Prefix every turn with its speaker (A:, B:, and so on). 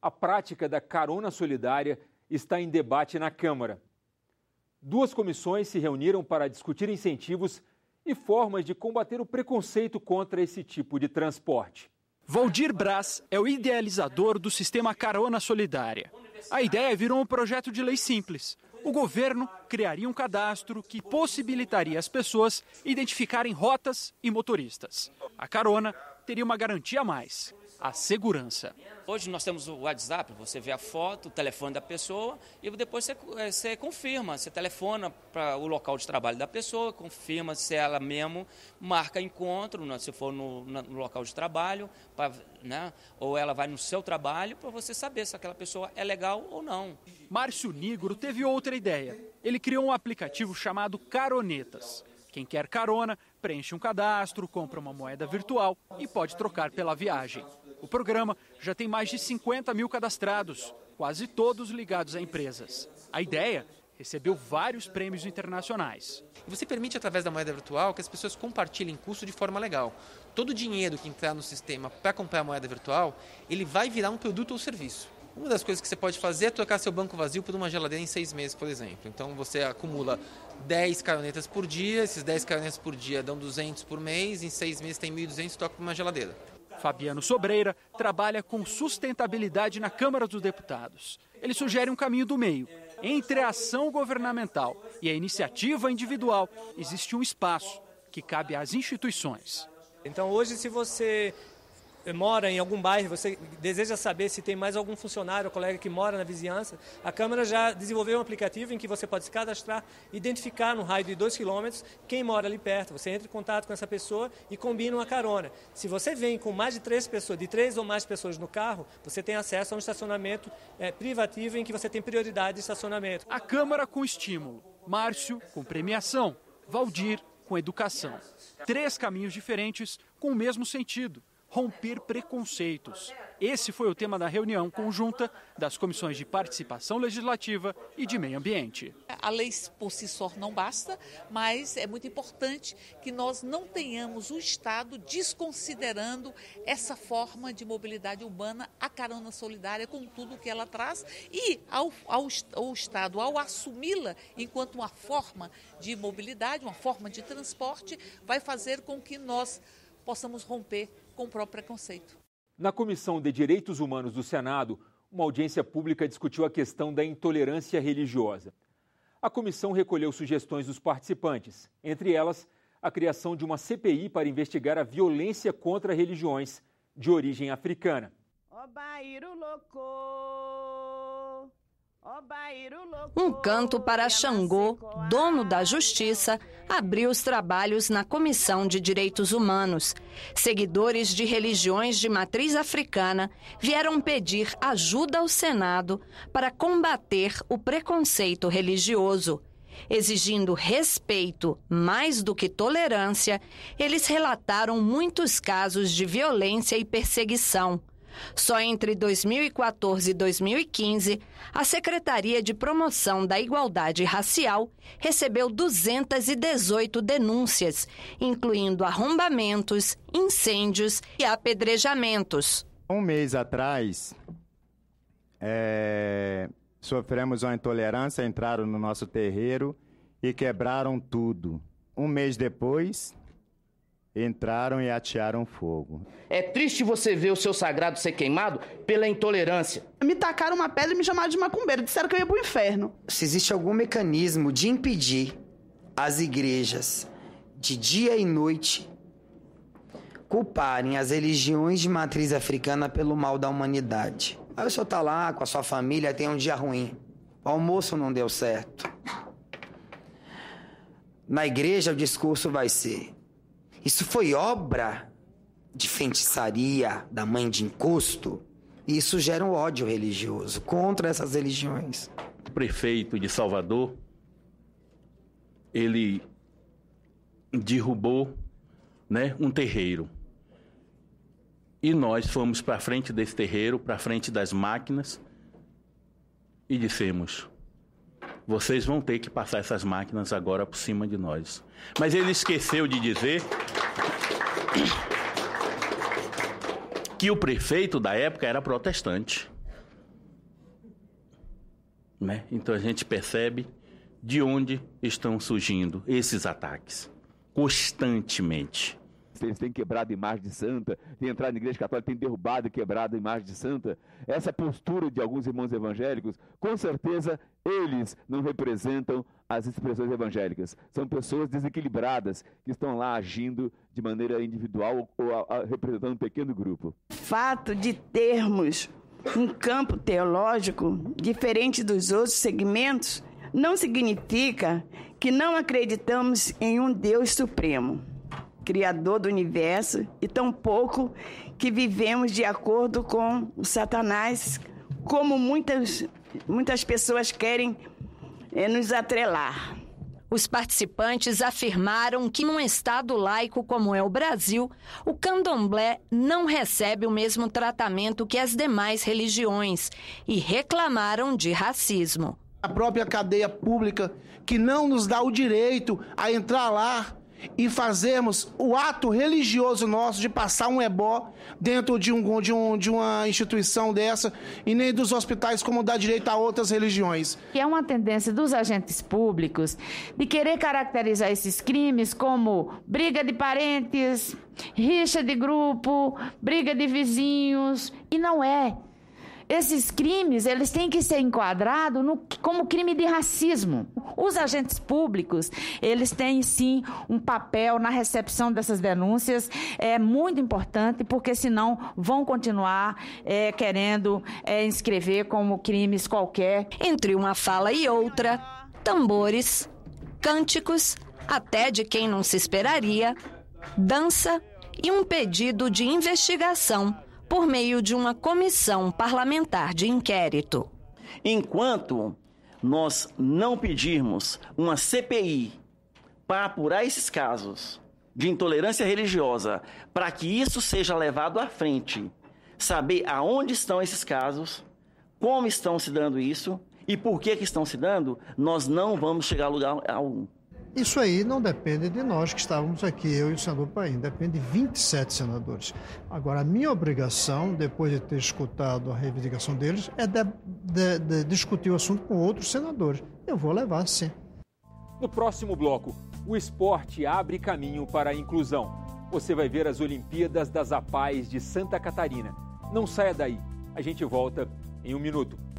A: A prática da carona solidária está em debate na Câmara. Duas comissões se reuniram para discutir incentivos e formas de combater o preconceito contra esse tipo de transporte. Valdir Braz é o idealizador do sistema Carona Solidária. A ideia virou um projeto de lei simples, o governo criaria um cadastro que possibilitaria as pessoas identificarem rotas e motoristas. A carona teria uma garantia a mais a segurança. Hoje nós temos o WhatsApp, você vê a foto, o telefone da pessoa e depois você, eh, você confirma, você telefona para o local de trabalho da pessoa, confirma se ela mesmo marca encontro, né, se for no, no local de trabalho, pra, né, ou ela vai no seu trabalho para você saber se aquela pessoa é legal ou não. Márcio Nigro teve outra ideia. Ele criou um aplicativo chamado Caronetas. Quem quer carona, preenche um cadastro, compra uma moeda virtual e pode trocar pela viagem. O programa já tem mais de 50 mil cadastrados, quase todos ligados a empresas. A ideia recebeu vários prêmios internacionais. Você permite, através da moeda virtual, que as pessoas compartilhem custo de forma legal. Todo o dinheiro que entrar no sistema para comprar a moeda virtual, ele vai virar um produto ou serviço. Uma das coisas que você pode fazer é trocar seu banco vazio por uma geladeira em seis meses, por exemplo. Então você acumula 10 caronetas por dia, esses 10 caronetas por dia dão 200 por mês, em seis meses tem 1.200 e troca por uma geladeira. Fabiano Sobreira trabalha com sustentabilidade na Câmara dos Deputados. Ele sugere um caminho do meio. Entre a ação governamental e a iniciativa individual, existe um espaço que cabe às instituições. Então, hoje, se você mora em algum bairro, você deseja saber se tem mais algum funcionário ou colega que mora na vizinhança, a Câmara já desenvolveu um aplicativo em que você pode se cadastrar, identificar no raio de 2 quilômetros quem mora ali perto. Você entra em contato com essa pessoa e combina uma carona. Se você vem com mais de três pessoas, de três ou mais pessoas no carro, você tem acesso a um estacionamento é, privativo em que você tem prioridade de estacionamento. A Câmara com estímulo, Márcio com premiação, Valdir com educação. Três caminhos diferentes com o mesmo sentido romper preconceitos. Esse foi o tema da reunião conjunta das comissões de participação legislativa e de meio ambiente. A lei por si só não basta, mas é muito importante que nós não tenhamos o Estado desconsiderando essa forma de mobilidade urbana, a carona solidária, com tudo que ela traz, e ao, ao, ao Estado, ao assumi-la enquanto uma forma de mobilidade, uma forma de transporte, vai fazer com que nós possamos romper com próprio preconceito. Na Comissão de Direitos Humanos do Senado, uma audiência pública discutiu a questão da intolerância religiosa. A comissão recolheu sugestões dos participantes, entre elas a criação de uma CPI para investigar a violência contra religiões de origem africana.
B: Um canto para Xangô, dono da justiça, abriu os trabalhos na Comissão de Direitos Humanos. Seguidores de religiões de matriz africana vieram pedir ajuda ao Senado para combater o preconceito religioso. Exigindo respeito mais do que tolerância, eles relataram muitos casos de violência e perseguição. Só entre 2014 e 2015, a Secretaria de Promoção da Igualdade Racial recebeu 218 denúncias, incluindo arrombamentos, incêndios e apedrejamentos. Um mês atrás, é, sofremos uma intolerância, entraram no nosso terreiro e quebraram tudo. Um mês depois, entraram e atearam fogo. É triste você ver o seu sagrado ser queimado pela intolerância. Me tacaram uma pedra e me chamaram de macumbeiro, disseram que eu ia pro inferno. Se existe algum mecanismo de impedir as igrejas de dia e noite culparem as religiões de matriz africana pelo mal da humanidade. Aí o senhor tá lá com a sua família, tem um dia ruim. O almoço não deu certo. Na igreja o discurso vai ser isso foi obra de feitiçaria da mãe de encosto? E isso gera um ódio religioso contra essas religiões.
A: O prefeito de Salvador, ele derrubou né, um terreiro. E nós fomos para frente desse terreiro, para frente das máquinas, e dissemos: vocês vão ter que passar essas máquinas agora por cima de nós. Mas ele esqueceu de dizer que o prefeito da época era protestante. Né? Então a gente percebe de onde estão surgindo esses ataques constantemente eles têm quebrado a imagem de santa, têm entrado na igreja católica, têm derrubado e quebrado a imagem de santa. Essa postura de alguns irmãos evangélicos, com certeza eles não representam as expressões evangélicas. São pessoas desequilibradas que estão lá agindo de maneira individual ou a, a, representando um pequeno grupo. Fato
B: de termos um campo teológico diferente dos outros segmentos não significa que não acreditamos em um Deus supremo. Criador do universo, e tão pouco que vivemos de acordo com o Satanás, como muitas, muitas pessoas querem é, nos atrelar. Os participantes afirmaram que, num estado laico como é o Brasil, o candomblé não recebe o mesmo tratamento que as demais religiões e reclamaram de racismo. A própria cadeia pública, que não nos dá o direito a entrar lá e fazermos o ato religioso nosso de passar um ebó dentro de, um, de, um, de uma instituição dessa e nem dos hospitais como dá direito a outras religiões.
A: Que é uma tendência dos agentes públicos de querer caracterizar esses crimes como briga de parentes, rixa de grupo, briga de vizinhos
B: e não é esses crimes eles têm que ser enquadrados no, como
A: crime de racismo. Os agentes públicos eles têm sim um papel na recepção dessas denúncias é muito importante porque senão vão
B: continuar é, querendo é, inscrever como crimes qualquer. Entre uma fala e outra, tambores, cânticos, até de quem não se esperaria, dança e um pedido de investigação por meio de uma comissão parlamentar de inquérito. Enquanto nós não pedirmos uma CPI para apurar esses casos de intolerância religiosa, para que isso seja levado à frente, saber aonde estão esses casos, como estão se dando isso e por que, que estão se dando, nós não vamos chegar a lugar algum.
A: Isso aí não depende de nós que estávamos aqui, eu e o senador Paim, depende de 27 senadores. Agora, a minha obrigação, depois de ter escutado a reivindicação deles, é de, de, de discutir o assunto com outros senadores. Eu vou levar, sim. No próximo bloco, o esporte abre caminho para a inclusão. Você vai ver as Olimpíadas das Apais de Santa Catarina. Não saia daí, a gente volta em um minuto.